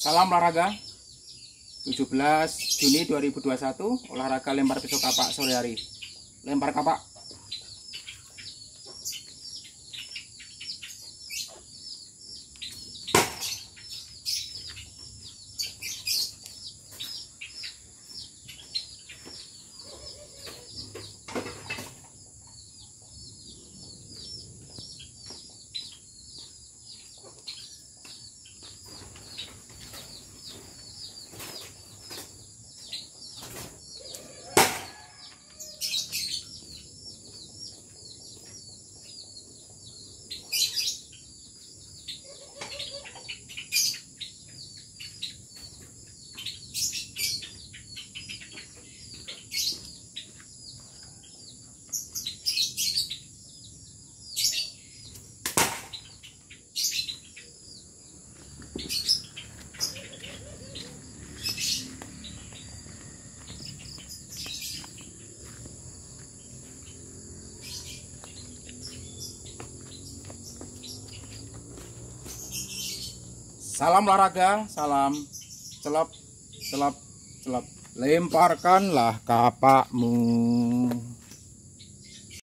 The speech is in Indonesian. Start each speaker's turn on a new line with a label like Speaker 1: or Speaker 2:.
Speaker 1: Salam olahraga 17 Juni 2021 Olahraga lempar pisau kapak sore hari Lempar kapak
Speaker 2: Salam olahraga, salam celap, celap, celap. Lemparkanlah kapakmu.